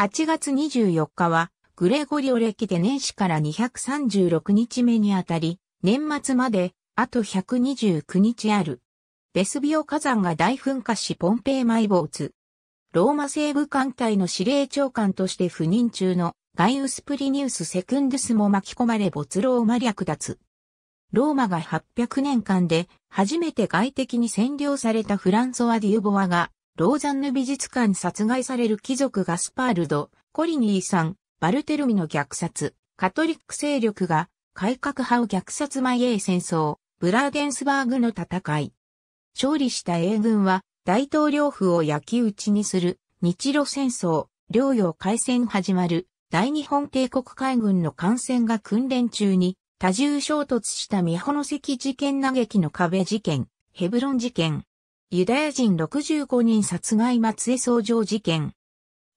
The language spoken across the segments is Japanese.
8月24日は、グレゴリオ歴で年始から236日目にあたり、年末まで、あと129日ある。ベスビオ火山が大噴火しポンペイ埋没。ローマ西部艦隊の司令長官として赴任中のガイウス・プリニウス・セクンドゥスも巻き込まれ没ローマ略奪。ローマが800年間で初めて外敵に占領されたフランソワ・デュボワがローザンヌ美術館殺害される貴族ガスパールド、コリニーさん、バルテルミの虐殺、カトリック勢力が改革派を虐殺前へ戦争、ブラーゲンスバーグの戦い。勝利した英軍は大統領府を焼き討ちにする日露戦争、領洋海戦始まる大日本帝国海軍の艦船が訓練中に多重衝突した美保の関事件嘆きの壁事件、ヘブロン事件、ユダヤ人65人殺害松江創城事件。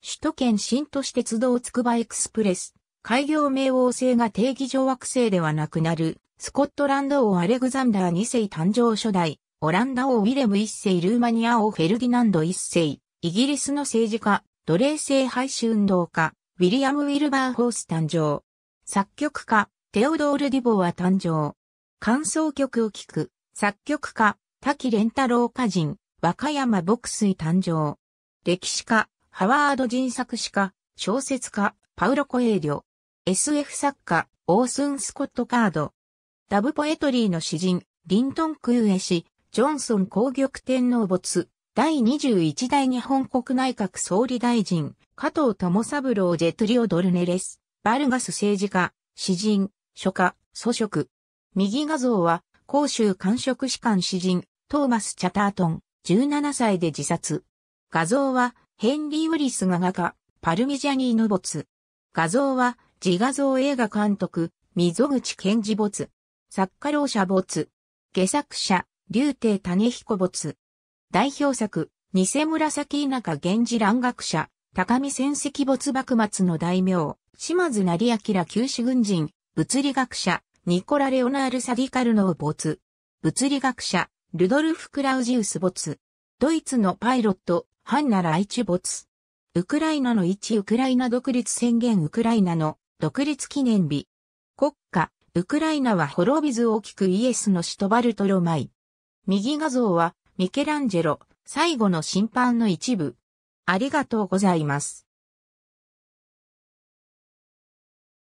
首都圏新都市鉄道つくばエクスプレス。開業冥王星が定義上惑星ではなくなる。スコットランド王アレグザンダー2世誕生初代。オランダ王ウィレム1世ルーマニア王フェルディナンド1世。イギリスの政治家、奴隷制廃止運動家、ウィリアム・ウィルバーホース誕生。作曲家、テオドール・ディボは誕生。感想曲を聴く、作曲家、滝連太郎歌人、和歌山牧水誕生。歴史家、ハワード人作詞家、小説家、パウロ・コエリョ。SF 作家、オースン・スコット・カード。ラブポエトリーの詩人、リントン・クーエ氏、ジョンソン皇玉天皇没、第21代日本国内閣総理大臣、加藤智三郎ジェトリオ・ドルネレス、バルガス政治家、詩人、書家、祖職。右画像は、公州官職士官詩人、トーマス・チャタートン、17歳で自殺。画像は、ヘンリー・ウリスが画家、パルミジャニーの没。画像は、自画像映画監督、溝口健二没。作家老者没。下作者、竜亭種彦没。代表作、偽紫田舎源氏蘭学者、高見戦績没幕末の大名、島津成明旧死軍人、物理学者、ニコラ・レオナール・サディカルノー没。物理学者、ルドルフ・クラウジウス・ボツ。ドイツのパイロット、ハンナ・ライチュ・ボツ。ウクライナの1ウクライナ独立宣言ウクライナの独立記念日。国家、ウクライナは滅びず大きくイエスの首都バルトロマイ。右画像は、ミケランジェロ、最後の審判の一部。ありがとうございます。